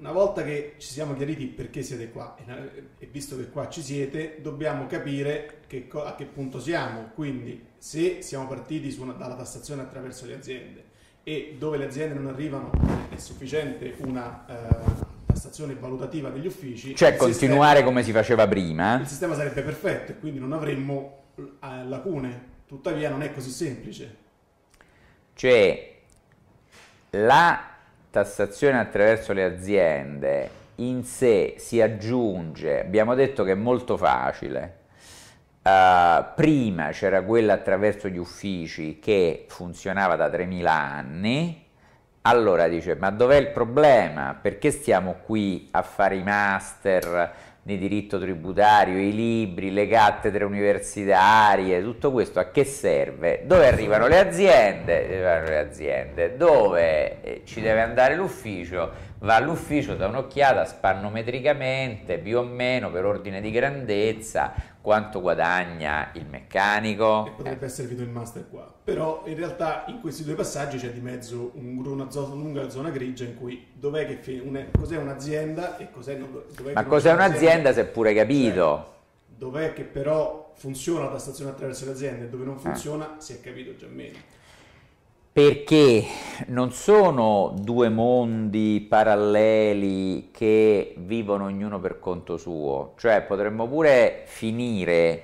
una volta che ci siamo chiariti perché siete qua e visto che qua ci siete, dobbiamo capire che co- a che punto siamo. Quindi se siamo partiti una, dalla tassazione attraverso le aziende e dove le aziende non arrivano è sufficiente una eh, tassazione valutativa degli uffici. Cioè continuare sistema, come si faceva prima. Eh? Il sistema sarebbe perfetto e quindi non avremmo eh, lacune. Tuttavia non è così semplice. Cioè la tassazione attraverso le aziende in sé si aggiunge, abbiamo detto che è molto facile, uh, prima c'era quella attraverso gli uffici che funzionava da 3.000 anni, allora dice ma dov'è il problema? Perché stiamo qui a fare i master? di diritto tributario, i libri, le cattedre universitarie, tutto questo a che serve? Dove arrivano le aziende? Dove, eh, arrivano le aziende? Dove eh, ci deve andare l'ufficio? va all'ufficio, dà un'occhiata spannometricamente, più o meno per ordine di grandezza, quanto guadagna il meccanico. E potrebbe eh. essere finito il master qua. Però in realtà in questi due passaggi c'è di mezzo un, una zona, lunga zona grigia in cui dov'è che fi- un, cos'è un'azienda e cos'è non, dov'è Ma cos'è un'azienda se è pure capito. Cioè, dov'è che però funziona la tassazione attraverso le aziende e dove non ah. funziona eh. si è capito già meno perché non sono due mondi paralleli che vivono ognuno per conto suo, cioè potremmo pure finire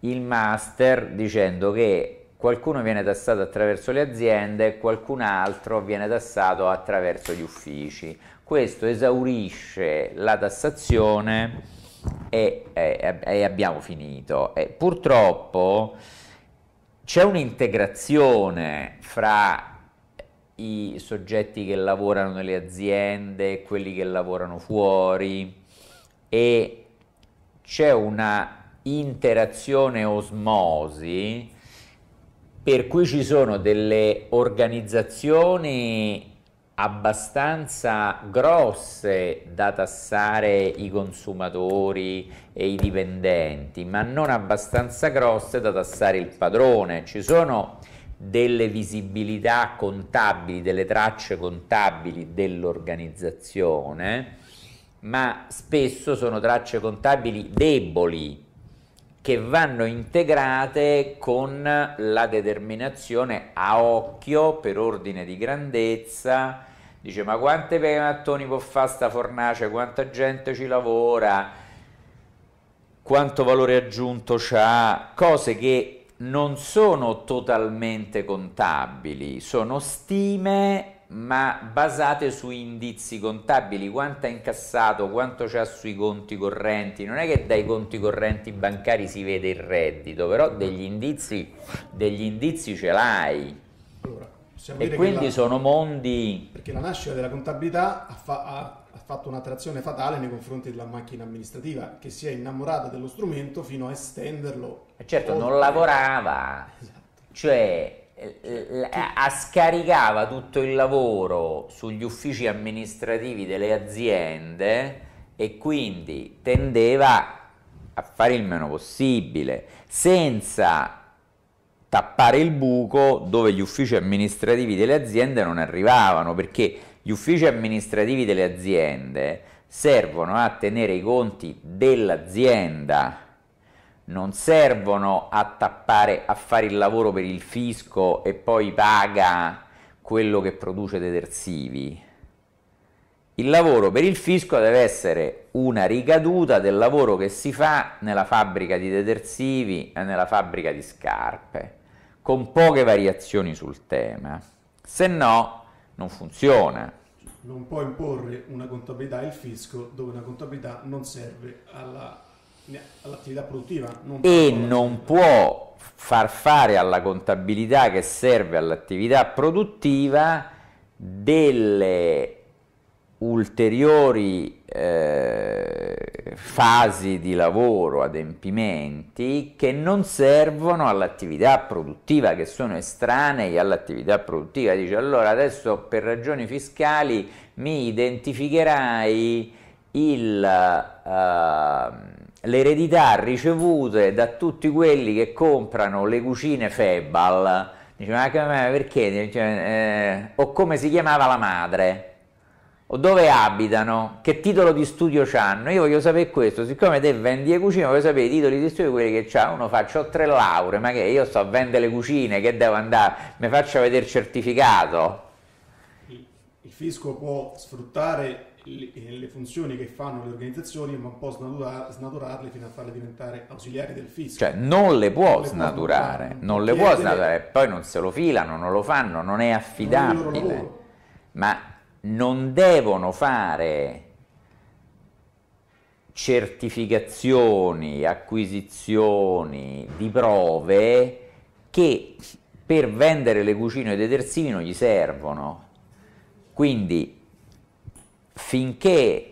il master dicendo che qualcuno viene tassato attraverso le aziende, e qualcun altro viene tassato attraverso gli uffici. Questo esaurisce la tassazione e, e, e abbiamo finito. E purtroppo c'è un'integrazione fra i soggetti che lavorano nelle aziende, quelli che lavorano fuori e c'è una interazione osmosi per cui ci sono delle organizzazioni abbastanza grosse da tassare i consumatori e i dipendenti, ma non abbastanza grosse da tassare il padrone. Ci sono delle visibilità contabili, delle tracce contabili dell'organizzazione, ma spesso sono tracce contabili deboli che vanno integrate con la determinazione a occhio per ordine di grandezza dice ma quante mattoni può fare sta fornace, quanta gente ci lavora, quanto valore aggiunto c'ha, cose che non sono totalmente contabili, sono stime ma basate su indizi contabili, quanto ha incassato, quanto c'ha sui conti correnti, non è che dai conti correnti bancari si vede il reddito, però degli indizi, degli indizi ce l'hai. Allora e quindi la, sono mondi... Perché la nascita della contabilità ha, fa, ha, ha fatto un'attrazione fatale nei confronti della macchina amministrativa, che si è innamorata dello strumento fino a estenderlo. E eh, certo, oltre. non lavorava. Esatto. Cioè, scaricava tutto il lavoro sugli uffici amministrativi delle aziende e quindi tendeva a fare il meno possibile senza tappare il buco dove gli uffici amministrativi delle aziende non arrivavano, perché gli uffici amministrativi delle aziende servono a tenere i conti dell'azienda, non servono a tappare, a fare il lavoro per il fisco e poi paga quello che produce detersivi. Il lavoro per il fisco deve essere una ricaduta del lavoro che si fa nella fabbrica di detersivi e nella fabbrica di scarpe con poche variazioni sul tema, se no non funziona. Non può imporre una contabilità al fisco dove una contabilità non serve alla, all'attività produttiva. Non e non può far fare alla contabilità che serve all'attività produttiva delle ulteriori eh, fasi di lavoro, adempimenti che non servono all'attività produttiva, che sono estranei all'attività produttiva. Dice allora adesso per ragioni fiscali mi identificherai il, uh, l'eredità ricevute da tutti quelli che comprano le cucine Febal. Dice ma perché? Dice, eh, o come si chiamava la madre? o dove abitano, che titolo di studio hanno. Io voglio sapere questo, siccome te vendi le cucine, voglio sapere i titoli di studio quelli che c'ha. Uno faccio tre lauree, ma che io sto a vendere le cucine, che devo andare, mi faccio vedere il certificato. Il, fisco può sfruttare le, funzioni che fanno le organizzazioni, ma può snatura, snaturarle fino a farle diventare ausiliari del fisco. Cioè non le può non snaturare, le può, non le può snaturare, poi non se lo filano, non lo fanno, non è affidabile. Non è ma non devono fare certificazioni, acquisizioni di prove che per vendere le cucine dei detersivi non gli servono. Quindi finché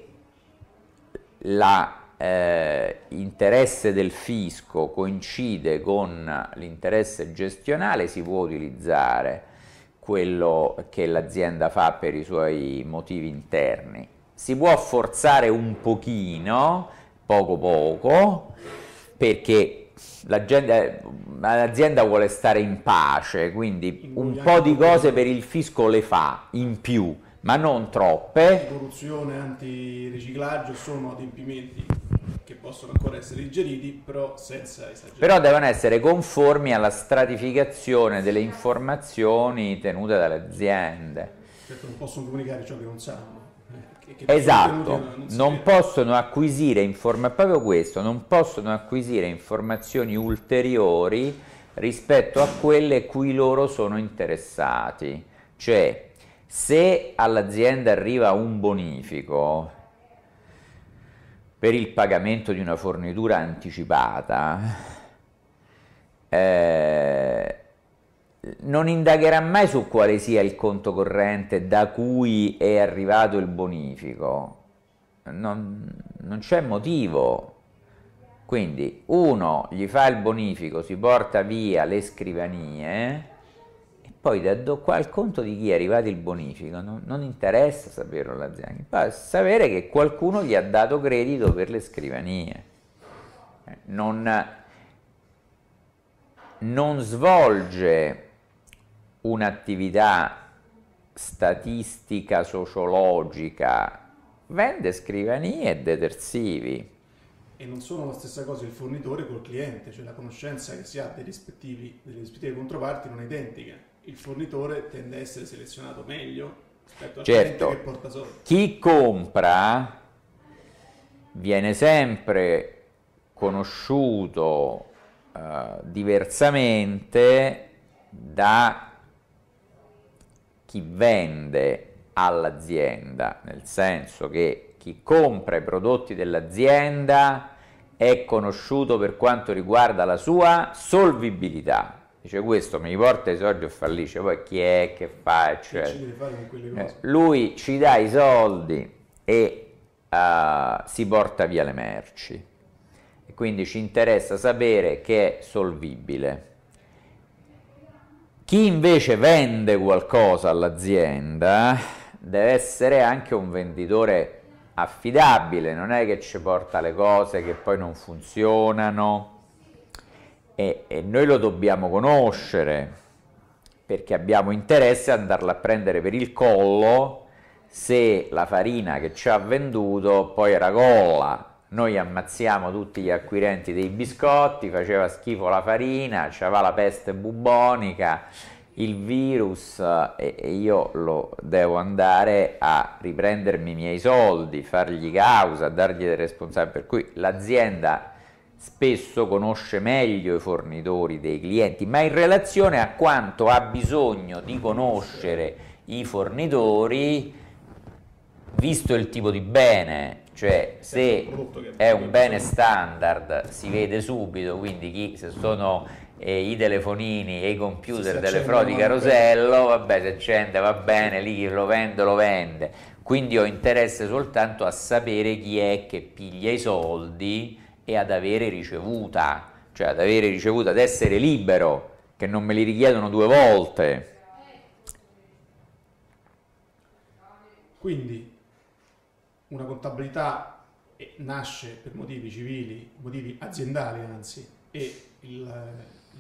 l'interesse eh, del fisco coincide con l'interesse gestionale si può utilizzare quello che l'azienda fa per i suoi motivi interni. Si può forzare un pochino, poco poco, perché l'azienda vuole stare in pace, quindi un po' di cose per il fisco le fa in più, ma non troppe. Corruzione, antiriciclaggio sono adempimenti che possono ancora essere digeriti, però senza esagerare. Però devono essere conformi alla stratificazione delle informazioni tenute dalle aziende. Perché certo, non possono comunicare ciò che non sanno. Eh, che esatto, non, non possono acquisire informazioni, proprio questo, non possono acquisire informazioni ulteriori rispetto a quelle cui loro sono interessati. Cioè, se all'azienda arriva un bonifico, per il pagamento di una fornitura anticipata eh, non indagherà mai su quale sia il conto corrente da cui è arrivato il bonifico. Non, non c'è motivo. Quindi uno gli fa il bonifico, si porta via le scrivanie poi da do, qua, al conto di chi è arrivato il bonifico non, non interessa saperlo l'azienda, Zanghi, ma sapere che qualcuno gli ha dato credito per le scrivanie. Eh, non, non svolge un'attività statistica sociologica, vende scrivanie e detersivi. E non sono la stessa cosa il fornitore col cliente, cioè la conoscenza che si ha dei rispettivi, delle rispettive controparti non è identica il fornitore tende a essere selezionato meglio rispetto a certo. che porta solo. Chi compra viene sempre conosciuto eh, diversamente da chi vende all'azienda, nel senso che chi compra i prodotti dell'azienda è conosciuto per quanto riguarda la sua solvibilità, Dice questo mi porta i soldi o fallisce, poi chi è che faccio? Che eh, lui ci dà i soldi e uh, si porta via le merci. E quindi ci interessa sapere che è solvibile. Chi invece vende qualcosa all'azienda deve essere anche un venditore affidabile, non è che ci porta le cose che poi non funzionano e, e noi lo dobbiamo conoscere perché abbiamo interesse ad andarla a prendere per il collo se la farina che ci ha venduto poi era gola. Noi ammazziamo tutti gli acquirenti dei biscotti, faceva schifo la farina, c'aveva la peste bubonica, il virus e, io lo devo andare a riprendermi i miei soldi, fargli causa, dargli delle responsabilità. Per cui l'azienda spesso conosce meglio i fornitori dei clienti, ma in relazione a quanto ha bisogno di conoscere i fornitori, visto il tipo di bene, cioè se è un bene standard si vede subito, quindi chi se sono eh, i telefonini e i computer si delle frodi carosello, vabbè se accende va bene, lì chi lo vende lo vende, quindi ho interesse soltanto a sapere chi è che piglia i soldi e ad avere ricevuta, cioè ad avere ricevuta, ad essere libero, che non me li richiedono due volte. Quindi una contabilità eh, nasce per motivi civili, motivi aziendali anzi, e il,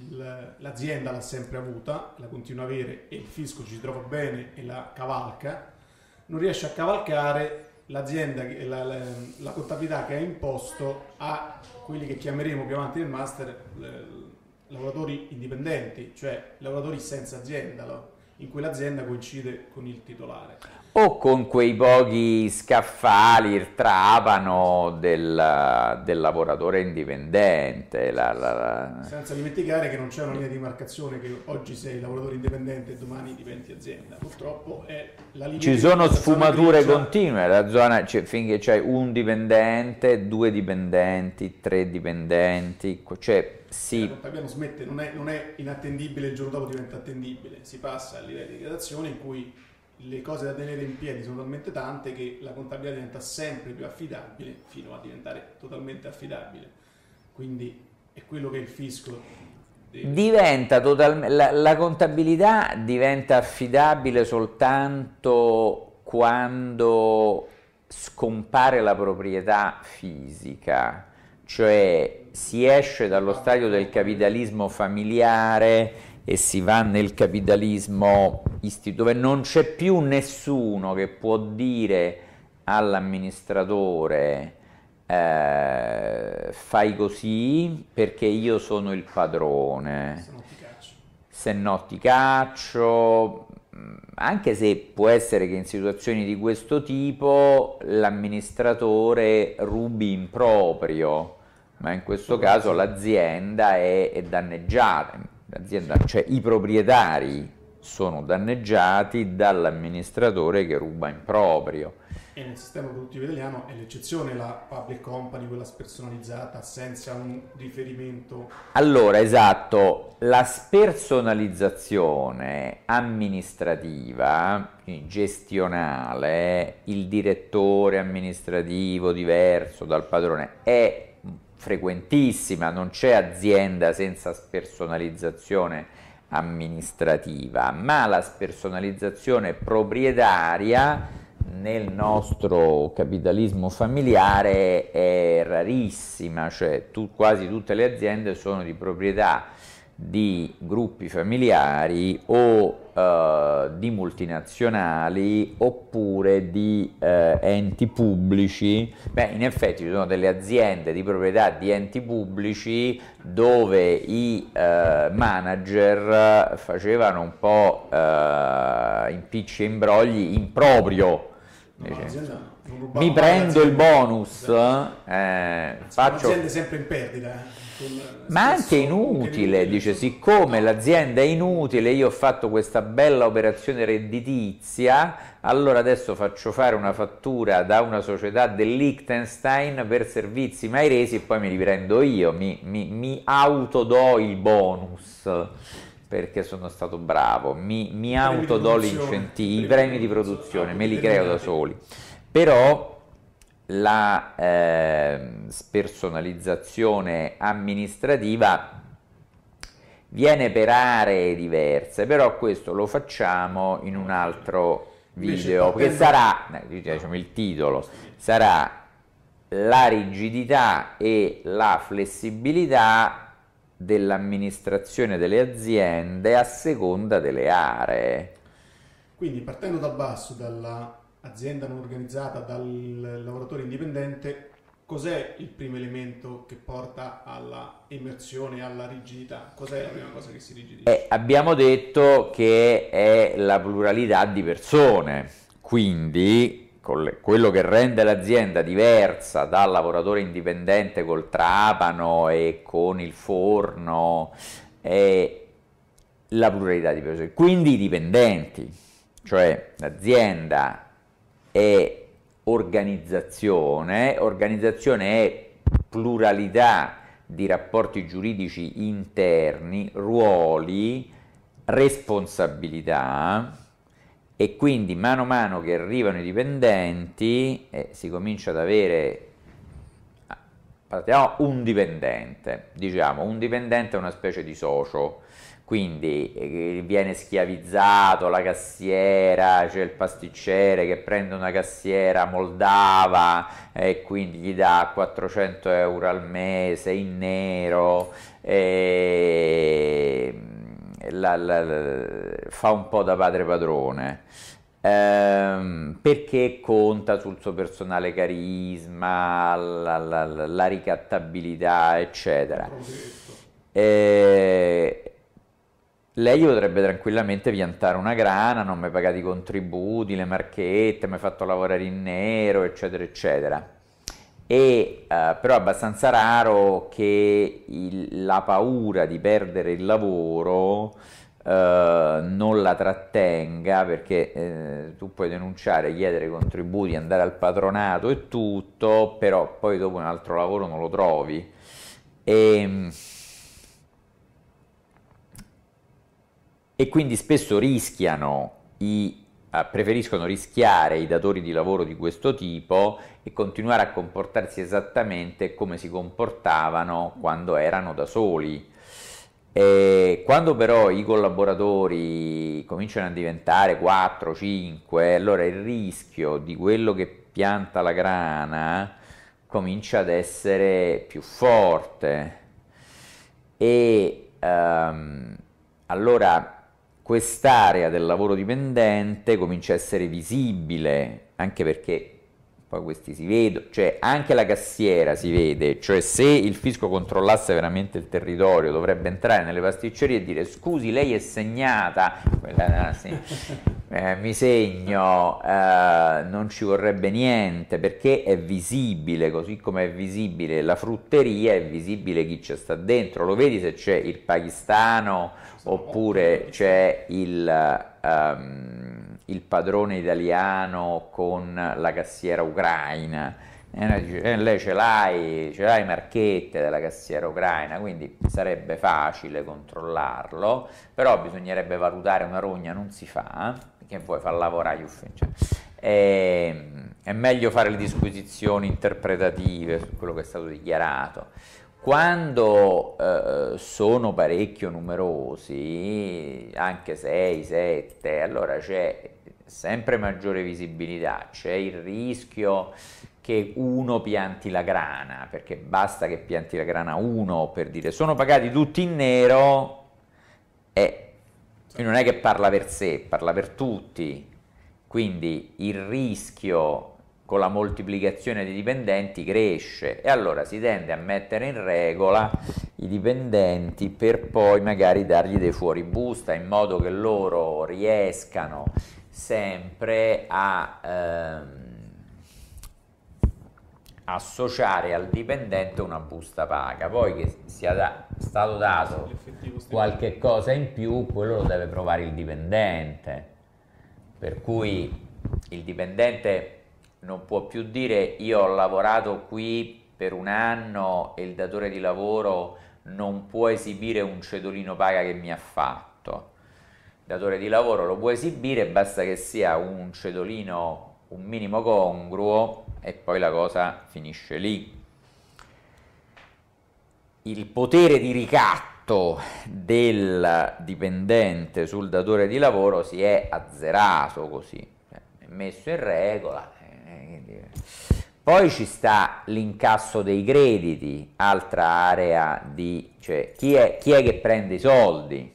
il, l'azienda l'ha sempre avuta, la continua a avere e il fisco ci trova bene e la cavalca, non riesce a cavalcare l'azienda, la, la, la, contabilità che ha imposto a quelli che chiameremo più avanti nel master eh, lavoratori indipendenti, cioè lavoratori senza azienda. No? in cui coincide con il titolare. O con quei pochi scaffali, il trapano del, del lavoratore indipendente. La, la, la... Senza dimenticare che non c'è una linea di marcazione che oggi sei lavoratore indipendente e domani diventi azienda. Purtroppo è la linea Ci sono sfumature continue, la zona, cioè, finché c'è un dipendente, due dipendenti, tre dipendenti, cioè sì. la Coppa Italia non smette, non è, non è, inattendibile, il giorno dopo diventa attendibile, si passa a livello di gradazione in cui le cose da tenere in piedi sono talmente tante che la contabilità diventa sempre più affidabile fino a diventare totalmente affidabile. Quindi è quello che il fisco deve... diventa totalmente la, la contabilità diventa affidabile soltanto quando scompare la proprietà fisica cioè si esce dallo stadio del capitalismo familiare e si va nel capitalismo dove non c'è più nessuno che può dire all'amministratore eh, fai così perché io sono il padrone se no ti caccio mm, anche se può essere che in situazioni di questo tipo l'amministratore rubi in proprio ma in questo caso l'azienda è, è danneggiata, cioè i proprietari sono danneggiati dall'amministratore che ruba in proprio. E nel sistema produttivo italiano è l'eccezione la public company, quella spersonalizzata, senza un riferimento. Allora, esatto, la spersonalizzazione amministrativa, gestionale, il direttore amministrativo diverso dal padrone, è frequentissima, non c'è azienda senza spersonalizzazione amministrativa, ma la spersonalizzazione proprietaria nel nostro capitalismo familiare è rarissima, cioè tu, quasi tutte le aziende sono di proprietà di gruppi familiari o eh, di multinazionali oppure di eh, enti pubblici. Beh, in effetti ci sono delle aziende di proprietà di enti pubblici dove i eh, manager facevano un po' eh, impicci e imbrogli in proprio. Diciamo. mi prendo il bonus, eh, faccio... aziende sempre in perdita. Eh ma anche inutile, dice, siccome l'azienda è inutile, io ho fatto questa bella operazione redditizia, allora adesso faccio fare una fattura da una società del per servizi mai resi e poi mi riprendo io, mi, mi, mi autodo il bonus perché sono stato bravo, mi, mi autodo l'incentivo, i premi di produzione, me li creo da soli, però la eh, spersonalizzazione amministrativa viene per aree diverse, però questo lo facciamo in un altro video, che sarà, eh, diciamo, il titolo sarà la rigidità e la flessibilità dell'amministrazione delle aziende a seconda delle aree. Quindi partendo dal basso, dalla azienda non organizzata, dal lavoratore indipendente, cos'è il primo elemento che porta alla immersione, alla rigidità? Cos'è la prima cosa che si rigidisce? Eh, abbiamo detto che è la pluralità di persone, quindi quello che rende l'azienda diversa dal lavoratore indipendente col trapano e con il forno è la pluralità di persone, quindi i dipendenti, cioè l'azienda è organizzazione, organizzazione è pluralità di rapporti giuridici interni, ruoli, responsabilità e quindi mano a mano che arrivano i dipendenti eh, si comincia ad avere un dipendente, diciamo un dipendente è una specie di socio quindi eh, viene schiavizzato la cassiera, c'è cioè il pasticcere che prende una cassiera moldava e quindi gli dà 400 euro al mese in nero, eh, la, la, la, fa un po' da padre padrone ehm, perché conta sul suo personale carisma, la, la, la ricattabilità, eccetera. Eh, lei potrebbe tranquillamente piantare una grana, non mi hai pagato i contributi, le marchette, mi hai fatto lavorare in nero, eccetera, eccetera. E, eh, però è abbastanza raro che il, la paura di perdere il lavoro eh, non la trattenga perché eh, tu puoi denunciare, chiedere contributi, andare al patronato e tutto, però poi dopo un altro lavoro non lo trovi. E, ehm, e quindi spesso rischiano i eh, preferiscono rischiare i datori di lavoro di questo tipo e continuare a comportarsi esattamente come si comportavano quando erano da soli. E quando però i collaboratori cominciano a diventare 4, 5, allora il rischio di quello che pianta la grana comincia ad essere più forte e um, allora quest'area del lavoro dipendente comincia a essere visibile, anche perché poi questi si vedono, cioè anche la cassiera si vede, cioè se il fisco controllasse veramente il territorio dovrebbe entrare nelle pasticcerie e dire scusi lei è segnata, eh, mi segno, eh, non ci vorrebbe niente perché è visibile, così come è visibile la frutteria, è visibile chi c'è sta dentro, lo vedi se c'è il pakistano oppure c'è il, um, il padrone italiano con la cassiera ucraina. E eh, lei ce l'hai, ce l'hai marchette della cassiera ucraina, quindi sarebbe facile controllarlo, però bisognerebbe valutare una rogna, non si fa che vuoi far lavorare gli uffici? È, è meglio fare le disquisizioni interpretative su quello che è stato dichiarato. Quando eh, sono parecchio numerosi, anche 6, 7, allora c'è sempre maggiore visibilità, c'è il rischio che uno pianti la grana, perché basta che pianti la grana uno per dire sono pagati tutti in nero e quindi non è che parla per sé, parla per tutti. Quindi il rischio con la moltiplicazione dei dipendenti cresce e allora si tende a mettere in regola i dipendenti per poi magari dargli dei fuori busta in modo che loro riescano sempre a ehm, associare al dipendente una busta paga, poi che sia da, stato dato qualche cosa in più, quello lo deve provare il dipendente, per cui il dipendente non può più dire io ho lavorato qui per un anno e il datore di lavoro non può esibire un cedolino paga che mi ha fatto. Il datore di lavoro lo può esibire, basta che sia un cedolino un minimo congruo e poi la cosa finisce lì. Il potere di ricatto del dipendente sul datore di lavoro si è azzerato così, cioè, è messo in regola. Eh, eh, eh. Poi ci sta l'incasso dei crediti, altra area di... cioè chi è, chi è che prende i soldi?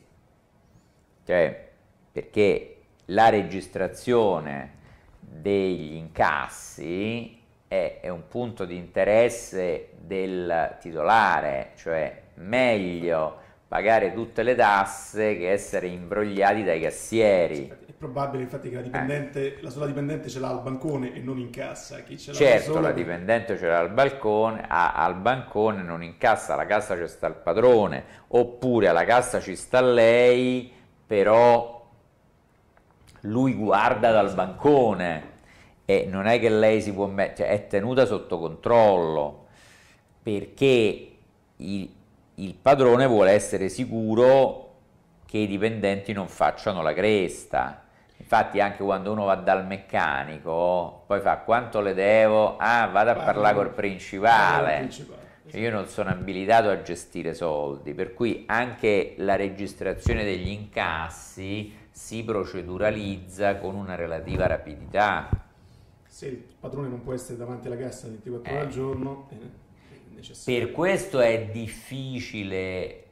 Cioè, perché la registrazione degli incassi è, è un punto di interesse del titolare, cioè meglio pagare tutte le tasse che essere imbrogliati dai cassieri. È probabile infatti che la dipendente, eh. la sola dipendente ce l'ha al bancone e non in cassa. Chi ce l'ha certo, la dipendente ce l'ha al balcone, ha, al bancone non in cassa, alla cassa ci sta il padrone, oppure alla cassa ci sta lei, però lui guarda dal bancone e non è che lei si può mettere, cioè è tenuta sotto controllo perché il, il padrone vuole essere sicuro che i dipendenti non facciano la cresta. Infatti anche quando uno va dal meccanico, poi fa quanto le devo, ah vado a Parlo, parlare col principale. Cioè io non sono abilitato a gestire soldi, per cui anche la registrazione degli incassi si proceduralizza con una relativa rapidità se il padrone non può essere davanti alla cassa 24 ore eh. al giorno è necessario. Per questo è difficile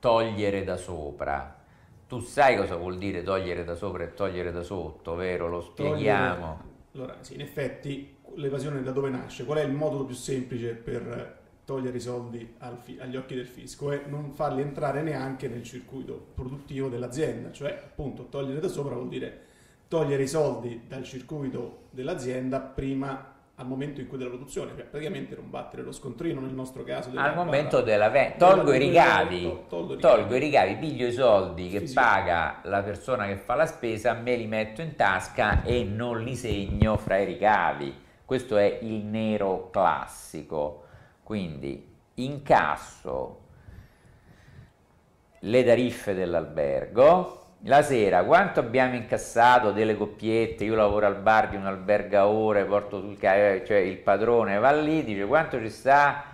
togliere da sopra. Tu sai cosa vuol dire togliere da sopra e togliere da sotto, vero? Lo spieghiamo. Togliere... Allora, sì, in effetti l'evasione da dove nasce? Qual è il modo più semplice per togliere i soldi fi- agli occhi del fisco È non farli entrare neanche nel circuito produttivo dell'azienda, cioè appunto togliere da sopra vuol dire togliere i soldi dal circuito dell'azienda prima al momento in cui della produzione, cioè praticamente non battere lo scontrino nel nostro caso. Al momento della vendita, tolgo, i ricavi, tolgo, tolgo i ricavi, piglio i soldi che paga la persona che fa la spesa, me li metto in tasca e non li segno fra i ricavi. Questo è il nero classico. Quindi incasso le tariffe dell'albergo, la sera quanto abbiamo incassato delle coppiette, io lavoro al bar di un albergo a ore, porto sul eh, cioè il padrone va lì, dice quanto ci sta?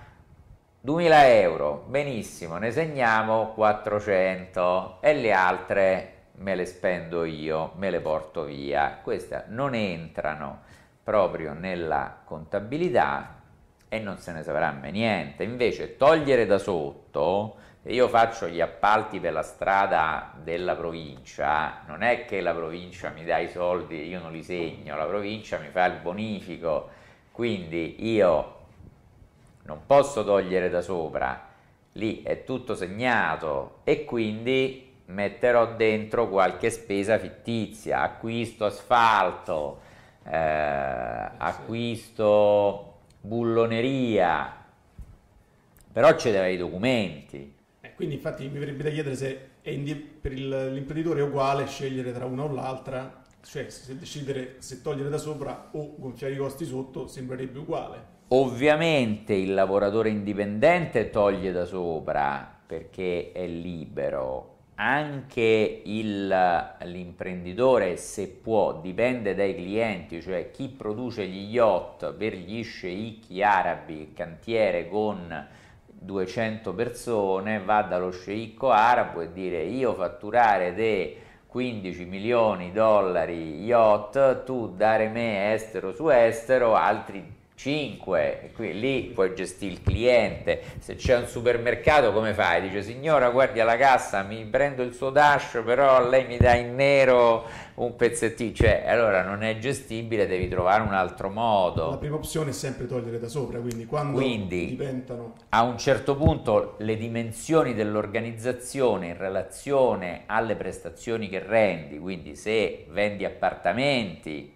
2000 euro, benissimo, ne segniamo 400 e le altre me le spendo io, me le porto via. Queste non entrano proprio nella contabilità e non se ne saprà mai niente. Invece togliere da sotto se io faccio gli appalti per la strada della provincia, non è che la provincia mi dà i soldi e io non li segno, la provincia mi fa il bonifico, quindi io non posso togliere da sopra, lì è tutto segnato e quindi metterò dentro qualche spesa fittizia, acquisto asfalto, eh, acquisto bulloneria, però ci deve i documenti quindi infatti mi verrebbe da chiedere se indie- per il, l'imprenditore è uguale scegliere tra una o l'altra, cioè se decidere se togliere da sopra o gonfiare i costi sotto sembrerebbe uguale. Ovviamente il lavoratore indipendente toglie da sopra perché è libero, anche il, l'imprenditore, se può, dipende dai clienti, cioè chi produce gli yacht per gli sceicchi arabi, il cantiere con 200 persone va dallo sceicco arabo e dire io fatturare de 15 milioni di dollari yacht, tu dare me estero su estero altri 5, qui, lì puoi gestire il cliente, se c'è un supermercato come fai? Dice signora guardi alla cassa mi prendo il suo dascio però lei mi dà in nero un pezzettino, cioè allora non è gestibile, devi trovare un altro modo. La prima opzione è sempre togliere da sopra, quindi quando quindi, diventano... A un certo punto le dimensioni dell'organizzazione in relazione alle prestazioni che rendi, quindi se vendi appartamenti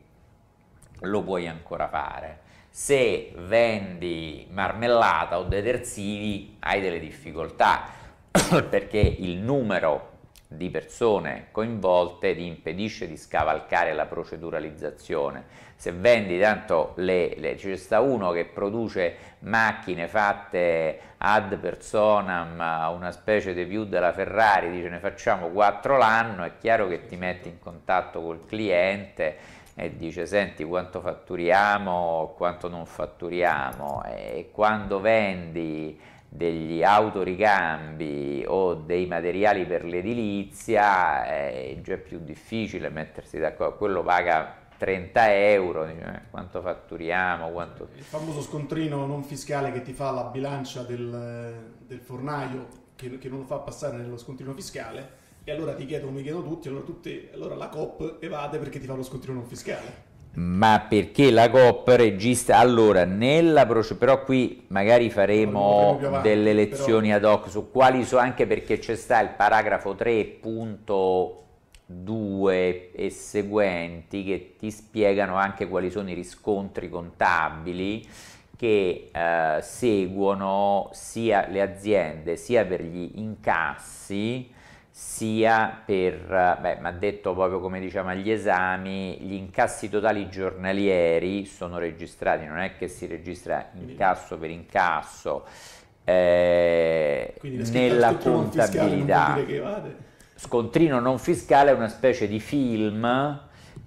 lo puoi ancora fare se vendi marmellata o detersivi hai delle difficoltà perché il numero di persone coinvolte ti impedisce di scavalcare la proceduralizzazione. Se vendi tanto le, le c'è sta uno che produce macchine fatte ad personam, una specie di più della Ferrari, dice ne facciamo quattro l'anno, è chiaro che ti metti in contatto col cliente e dice senti quanto fatturiamo, quanto non fatturiamo e quando vendi degli autoricambi o dei materiali per l'edilizia è già più difficile mettersi d'accordo, quello paga 30 euro, eh, quanto fatturiamo, quanto... Il famoso scontrino non fiscale che ti fa la bilancia del, del fornaio, che, che non lo fa passare nello scontrino fiscale, e allora ti chiedono, mi chiedono tutti, allora, tutte, allora la COP evade perché ti fa lo scontrino non fiscale. Ma perché la COP registra? Allora, nella procedura, però qui magari faremo avanti, delle lezioni però... ad hoc su quali sono, anche perché c'è sta il paragrafo 3.2 e seguenti che ti spiegano anche quali sono i riscontri contabili che eh, seguono sia le aziende sia per gli incassi sia per, beh, ma detto proprio come diciamo agli esami, gli incassi totali giornalieri sono registrati, non è che si registra incasso per incasso eh, nella contabilità. Scontrino non fiscale è una specie di film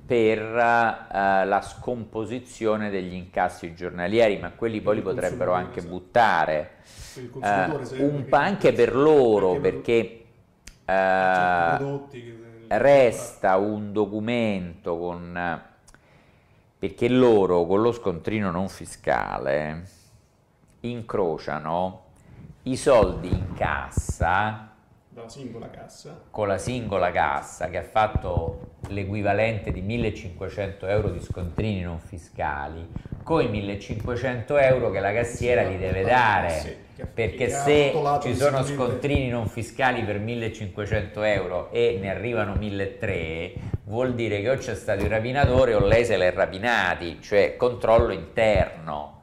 per eh, la scomposizione degli incassi giornalieri, ma quelli poi li potrebbero anche buttare, eh, un, anche per loro, perché eh, resta un documento con perché loro con lo scontrino non fiscale incrociano i soldi in cassa dalla singola cassa con la singola cassa che ha fatto l'equivalente di 1500 euro di scontrini non fiscali con i 1500 euro che la cassiera gli deve dare perché se ci sono scontrini non fiscali per 1500 euro e ne arrivano 1300 vuol dire che o c'è stato il rapinatore o lei se l'è rapinati cioè controllo interno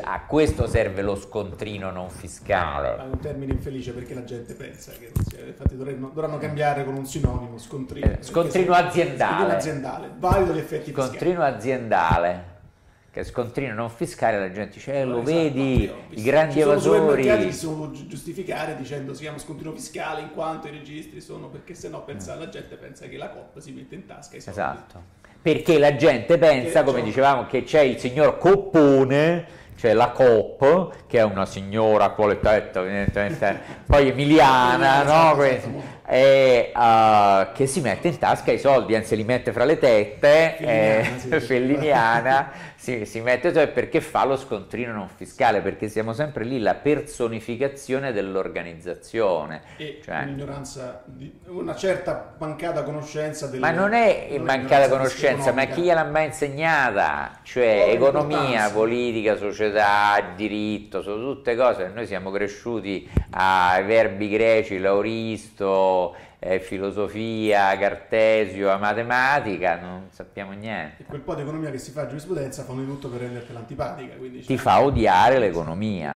a questo serve lo scontrino non fiscale. È un termine infelice perché la gente pensa che infatti dovranno, dovranno cambiare con un sinonimo scontrino. Eh, scontrino aziendale. Scontrino aziendale, valido gli effetti Scontrino aziendale. Che scontrino non fiscale, la gente dice, eh, lo esatto, vedi, i grandi Ci evasori. I si sono giustificare dicendo si chiama scontrino fiscale in quanto i registri sono, perché se no mm. pensa, la gente pensa che la coppa si mette in tasca Esatto. Perché la gente pensa, perché come dicevamo, che c'è il signor Coppone c'è cioè, la Coop, che è una signora qualitetta, evidentemente, poi emiliana, no? e, uh, che si mette in tasca i soldi, anzi li mette fra le tette, felliniana, eh, sì, felliniana si, si mette, cioè perché fa lo scontrino non fiscale, perché siamo sempre lì la personificazione dell'organizzazione. E cioè, un'ignoranza, una certa mancata conoscenza delle, Ma non è mancata conoscenza, ma chi gliel'ha mai insegnata? Cioè oh, economia, politica, società, diritto, sono tutte cose, noi siamo cresciuti ai verbi greci, lauristo eh, filosofia, Cartesio, matematica, non sappiamo niente. E quel po' di economia che si fa a giurisprudenza fa di tutto per renderti l'antipatica. Ti fa odiare l'economia.